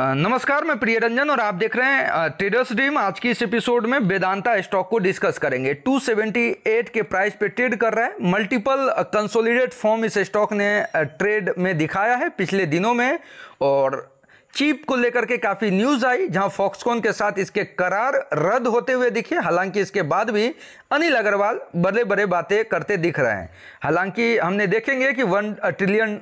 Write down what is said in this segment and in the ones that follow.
नमस्कार मैं प्रिय रंजन और आप देख रहे हैं ट्रेडर्स ड्रीम आज की इस एपिसोड में वेदांता स्टॉक को डिस्कस करेंगे 278 के प्राइस पे ट्रेड कर रहा है मल्टीपल कंसोलिडेट फॉर्म इस स्टॉक ने ट्रेड में दिखाया है पिछले दिनों में और चीप को लेकर के काफ़ी न्यूज़ आई जहां फॉक्सकॉन के साथ इसके करार रद्द होते हुए दिखे हालांकि इसके बाद भी अनिल अग्रवाल बड़े बड़े बातें करते दिख रहे हैं हालांकि हमने देखेंगे कि वन ट्रिलियन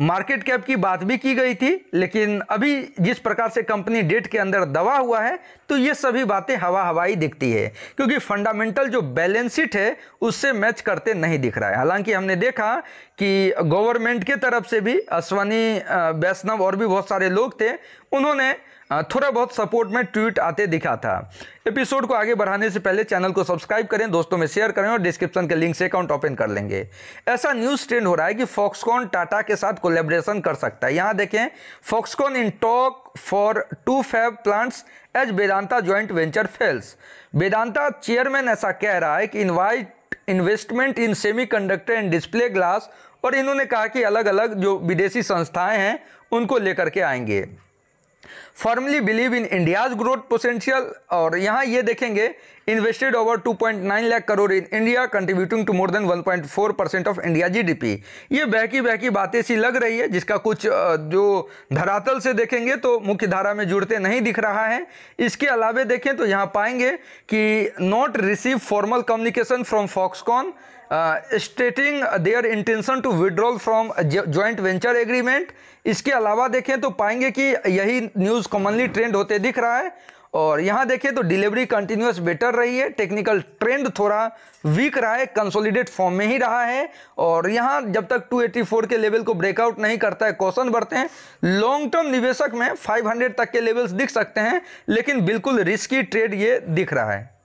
मार्केट कैप की बात भी की गई थी लेकिन अभी जिस प्रकार से कंपनी डेट के अंदर दबा हुआ है तो ये सभी बातें हवा हवाई दिखती है क्योंकि फंडामेंटल जो बैलेंस शीट है उससे मैच करते नहीं दिख रहा है हालांकि हमने देखा कि गवर्नमेंट के तरफ से भी अश्वनी वैष्णव और भी बहुत सारे लोग थे उन्होंने थोड़ा बहुत सपोर्ट में ट्वीट आते दिखा था एपिसोड को आगे बढ़ाने से पहले चैनल को सब्सक्राइब करें दोस्तों में शेयर करें और डिस्क्रिप्शन के लिंक से अकाउंट ओपन कर लेंगे ऐसा न्यूज़ ट्रेंड हो रहा है कि फॉक्सकॉन टाटा के साथ कोलेब्रेशन कर सकता है यहाँ देखें Foxconn in talk for two fab plants as Vedanta joint venture fails Vedanta chairman ऐसा कह रहा है कि invite investment in semi and display glass और इन्होंने कहा कि अलग अलग जो विदेशी संस्थाएं हैं उनको लेकर के आएंगे formally believe in India's growth potential और यहाँ ये देखेंगे invested over 2.9 lakh crore in India contributing to more than 1.4 percent of India GDP ये बहकी बहकी बातें सी लग रही है जिसका कुछ जो धरातल से देखेंगे तो मुख्य धारा में जुड़ते नहीं दिख रहा है इसके अलावे देखें तो यहाँ पाएंगे कि not receive formal communication from Foxconn stating their intention to withdrawal from joint venture agreement इसके अलावा देखें तो पाएंगे कि यही न्यूज़ कॉमनली ट्रेंड होते दिख रहा है और यहाँ देखिए तो डिलीवरी कंटिन्यूस बेटर रही है टेक्निकल ट्रेंड थोड़ा वीक रहा है कंसोलिडेट फॉर्म में ही रहा है और यहाँ जब तक 284 के लेवल को ब्रेकआउट नहीं करता है कौशन बढ़ते हैं लॉन्ग टर्म निवेशक में 500 तक के लेवल्स दिख सकते हैं लेकिन बिल्कुल रिस्की ट्रेड ये दिख रहा है